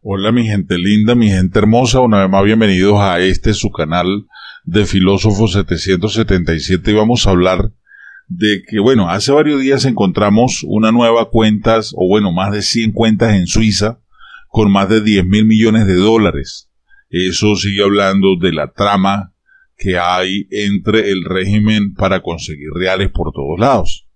Hola mi gente linda, mi gente hermosa, una vez más bienvenidos a este su canal de Filósofo 777 y vamos a hablar de que, bueno, hace varios días encontramos una nueva cuenta o bueno, más de 100 cuentas en Suiza con más de 10 mil millones de dólares. Eso sigue hablando de la trama que hay entre el régimen para conseguir reales por todos lados.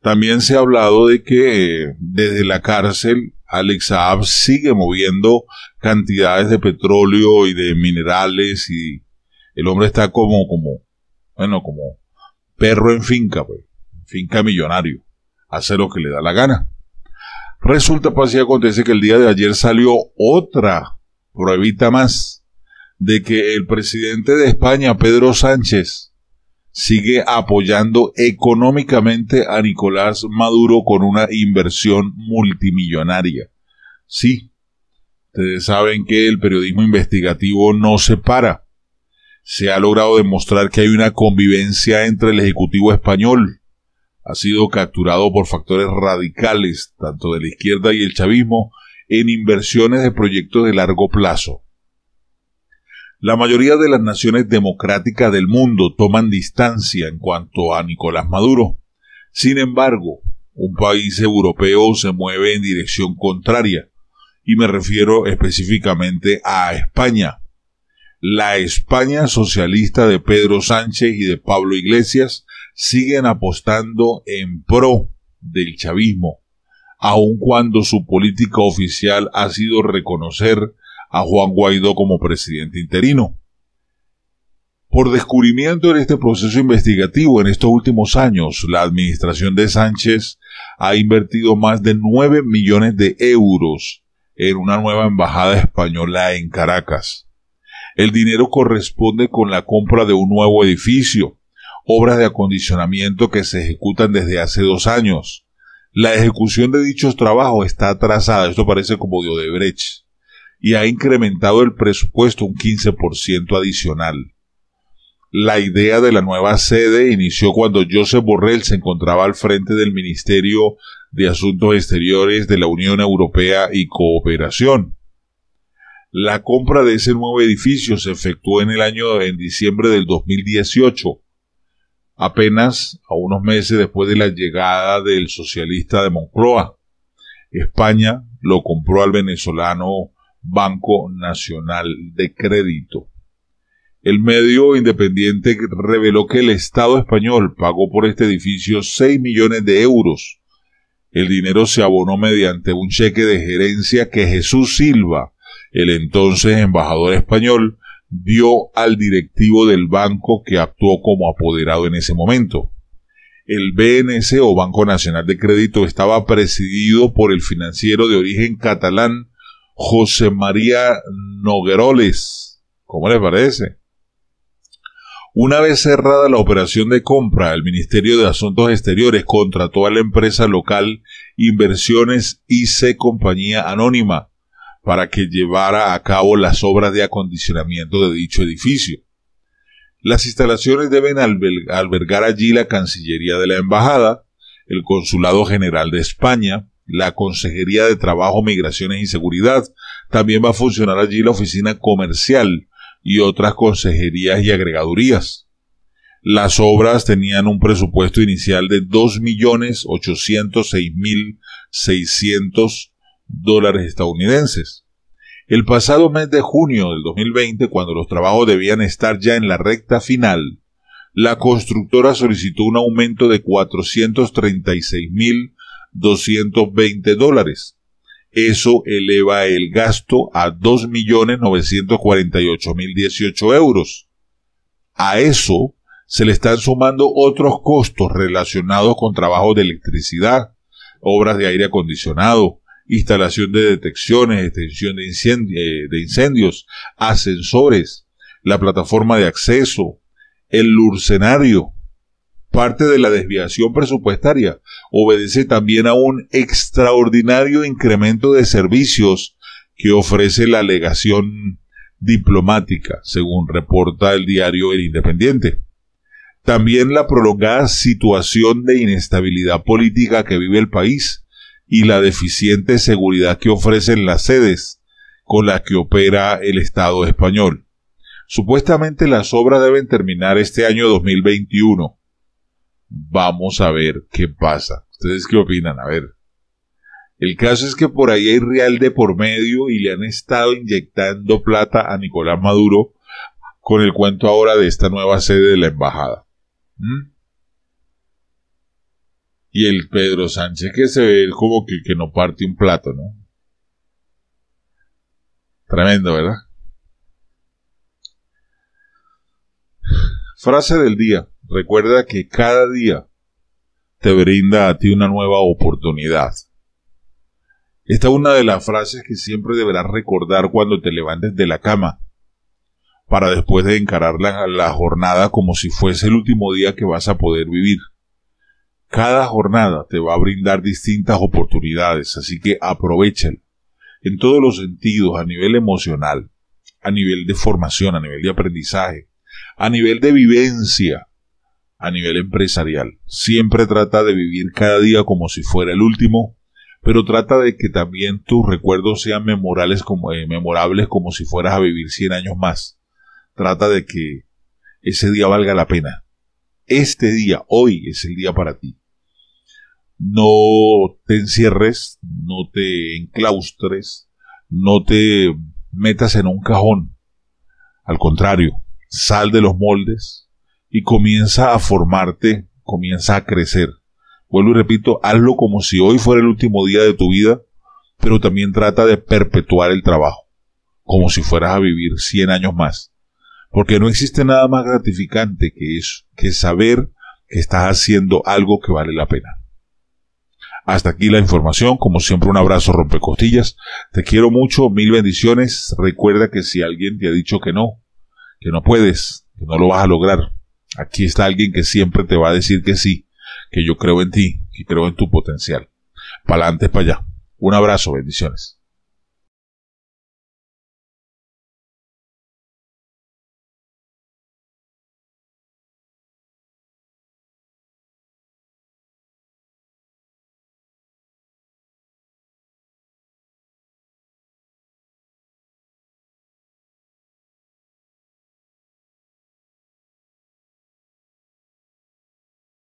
También se ha hablado de que eh, desde la cárcel Alex Saab sigue moviendo cantidades de petróleo y de minerales y el hombre está como, como, bueno, como perro en finca, pues, finca millonario, hace lo que le da la gana. Resulta, pues, si acontece que el día de ayer salió otra pruebita más de que el presidente de España, Pedro Sánchez, sigue apoyando económicamente a Nicolás Maduro con una inversión multimillonaria. Sí, ustedes saben que el periodismo investigativo no se para. Se ha logrado demostrar que hay una convivencia entre el Ejecutivo español. Ha sido capturado por factores radicales, tanto de la izquierda y el chavismo, en inversiones de proyectos de largo plazo. La mayoría de las naciones democráticas del mundo toman distancia en cuanto a Nicolás Maduro. Sin embargo, un país europeo se mueve en dirección contraria, y me refiero específicamente a España. La España socialista de Pedro Sánchez y de Pablo Iglesias siguen apostando en pro del chavismo, aun cuando su política oficial ha sido reconocer a Juan Guaidó como presidente interino. Por descubrimiento en este proceso investigativo en estos últimos años, la administración de Sánchez ha invertido más de 9 millones de euros en una nueva embajada española en Caracas. El dinero corresponde con la compra de un nuevo edificio, obras de acondicionamiento que se ejecutan desde hace dos años. La ejecución de dichos trabajos está atrasada, esto parece como de Odebrecht y ha incrementado el presupuesto un 15% adicional. La idea de la nueva sede inició cuando Josep Borrell se encontraba al frente del Ministerio de Asuntos Exteriores de la Unión Europea y Cooperación. La compra de ese nuevo edificio se efectuó en el año en diciembre del 2018, apenas a unos meses después de la llegada del socialista de Moncloa. España lo compró al venezolano Banco Nacional de Crédito. El medio independiente reveló que el Estado español pagó por este edificio 6 millones de euros. El dinero se abonó mediante un cheque de gerencia que Jesús Silva, el entonces embajador español, dio al directivo del banco que actuó como apoderado en ese momento. El BNC o Banco Nacional de Crédito estaba presidido por el financiero de origen catalán José María Nogueroles. ¿Cómo les parece? Una vez cerrada la operación de compra, el Ministerio de Asuntos Exteriores contrató a la empresa local Inversiones IC Compañía Anónima para que llevara a cabo las obras de acondicionamiento de dicho edificio. Las instalaciones deben albergar allí la Cancillería de la Embajada, el Consulado General de España, la Consejería de Trabajo, Migraciones y Seguridad. También va a funcionar allí la oficina comercial y otras consejerías y agregadurías. Las obras tenían un presupuesto inicial de 2.806.600 dólares estadounidenses. El pasado mes de junio del 2020, cuando los trabajos debían estar ya en la recta final, la constructora solicitó un aumento de 436.000 220 dólares. Eso eleva el gasto a 2.948.018 euros. A eso se le están sumando otros costos relacionados con trabajos de electricidad, obras de aire acondicionado, instalación de detecciones, extensión de, eh, incendios, ascensores, la plataforma de acceso, el lurcenario, Parte de la desviación presupuestaria obedece también a un extraordinario incremento de servicios que ofrece la legación diplomática, según reporta el diario El Independiente. También la prolongada situación de inestabilidad política que vive el país y la deficiente seguridad que ofrecen las sedes con las que opera el Estado español. Supuestamente las obras deben terminar este año 2021, Vamos a ver qué pasa. ¿Ustedes qué opinan? A ver. El caso es que por ahí hay real de por medio y le han estado inyectando plata a Nicolás Maduro con el cuento ahora de esta nueva sede de la embajada. ¿Mm? Y el Pedro Sánchez que se ve como que, que no parte un plato, ¿no? Tremendo, ¿verdad? Frase del día. Recuerda que cada día te brinda a ti una nueva oportunidad. Esta es una de las frases que siempre deberás recordar cuando te levantes de la cama, para después de encarar la, la, jornada como si fuese el último día que vas a poder vivir. Cada jornada te va a brindar distintas oportunidades, así que aprovechen en todos los sentidos, a nivel emocional, a nivel de formación, a nivel de aprendizaje, a nivel de vivencia, a nivel empresarial. Siempre trata de vivir cada día como si fuera el último, pero trata de que también tus recuerdos sean memorables como, eh, memorables como si fueras a vivir 100 años más. Trata de que ese día valga la pena. Este día, hoy, es el día para ti. No te encierres, no te enclaustres, no te metas en un cajón. Al contrario, sal de los moldes, y comienza a formarte, comienza a crecer. Vuelvo y repito, hazlo como si hoy fuera el último día de tu vida, pero también trata de perpetuar el trabajo, como si fueras a vivir 100 años más. Porque no existe nada más gratificante que eso, que saber que estás haciendo algo que vale la pena. Hasta aquí la información. Como siempre, un abrazo rompecostillas. Te quiero mucho, mil bendiciones. Recuerda que si alguien te ha dicho que no, que no puedes, que no lo vas a lograr, Aquí está alguien que siempre te va a decir que sí, que yo creo en ti, que creo en tu potencial. Para adelante, para allá. Un abrazo, bendiciones.